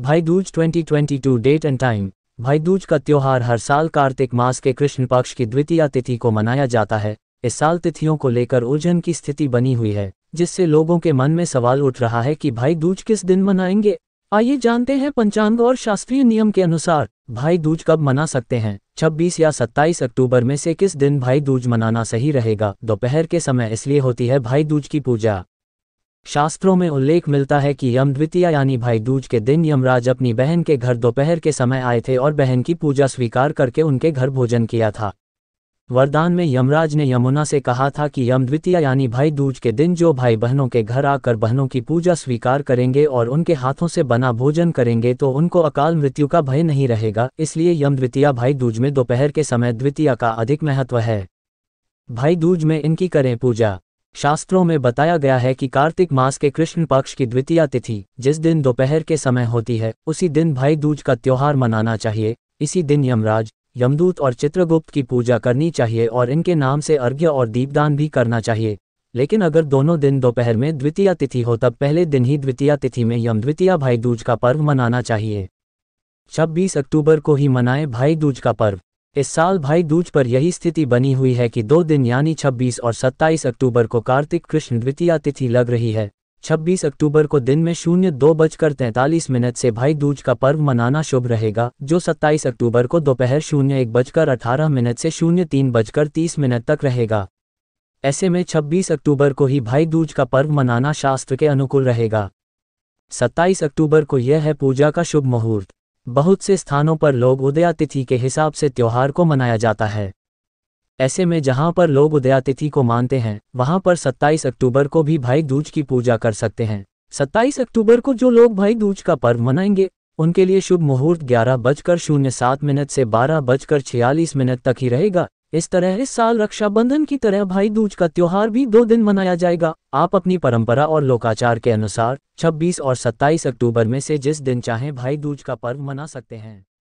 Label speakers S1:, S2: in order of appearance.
S1: भाई Dooj 2022 date and time भाई दूज का त्यौहार हर साल कार्तिक मास के कृष्ण पक्ष की द्वितीय तिथि को मनाया जाता है इस साल तिथियों को लेकर उलझन की स्थिति बनी हुई है जिससे लोगों के मन में सवाल उठ रहा है कि भाई दूज किस दिन मनाएंगे आइए जानते हैं पंचांग और शास्त्रीय नियम के अनुसार भाई दूज कब मना सकते हैं 26 या 27 अक्टूबर में से किस दिन भाई दूज मनाना सही रहेगा दोपहर के समय इसलिए होती है भाई दूज की पूजा शास्त्रों में उल्लेख मिलता है कि द्वितीय यानी भाई दूज के दिन यमराज अपनी बहन के घर दोपहर के समय आए थे और बहन की पूजा स्वीकार करके उनके घर भोजन किया था वरदान में यमराज ने यमुना से कहा था कि द्वितीय यानी भाई दूज के दिन जो भाई बहनों के घर आकर बहनों की पूजा स्वीकार करेंगे और उनके हाथों से बना भोजन करेंगे तो उनको अकाल मृत्यु का भय नहीं रहेगा इसलिए यमद्वितीया भाई दूज में दोपहर के समय द्वितीय का अधिक महत्व है भाई दूज में इनकी करें पूजा शास्त्रों में बताया गया है कि कार्तिक मास के कृष्ण पक्ष की द्वितीय तिथि जिस दिन दोपहर के समय होती है उसी दिन भाई दूज का त्योहार मनाना चाहिए इसी दिन यमराज यमदूत और चित्रगुप्त की पूजा करनी चाहिए और इनके नाम से अर्घ्य और दीपदान भी करना चाहिए लेकिन अगर दोनों दिन दोपहर में द्वितीय तिथि हो तब पहले दिन ही द्वितीय तिथि में यम द्वितीय भाई दूज का पर्व मनाना चाहिए 26 अक्टूबर को ही मनाएं भाई दूज का पर्व इस साल भाई दूज पर यही स्थिति बनी हुई है कि दो दिन यानी 26 और 27 अक्टूबर को कार्तिक कृष्ण द्वितीया तिथि लग रही है 26 अक्टूबर को दिन में शून्य दो बजकर तैंतालीस मिनट से भाई दूज का पर्व मनाना शुभ रहेगा जो 27 अक्टूबर को दोपहर शून्य एक बजकर अठारह मिनट से शून्य तीन बजकर तीस मिनट तक रहेगा ऐसे में 26 अक्टूबर को ही भाई दूज का पर्व मनाना शास्त्र के अनुकूल रहेगा 27 अक्टूबर को यह है पूजा का शुभ मुहूर्त बहुत से स्थानों पर लोग उदयातिथि के हिसाब से त्यौहार को मनाया जाता है ऐसे में जहां पर लोग उदयातिथि को मानते हैं वहां पर 27 अक्टूबर को भी भाई दूज की पूजा कर सकते हैं 27 अक्टूबर को जो लोग भाई दूज का पर्व मनाएंगे उनके लिए शुभ मुहूर्त ग्यारह बजकर शून्य सात मिनट से बारह बजकर छियालीस मिनट तक ही रहेगा इस तरह इस साल रक्षाबंधन की तरह भाई दूज का त्योहार भी दो दिन मनाया जाएगा आप अपनी परंपरा और लोकाचार के अनुसार 26 और 27 अक्टूबर में से जिस दिन चाहें भाई दूज का पर्व मना सकते हैं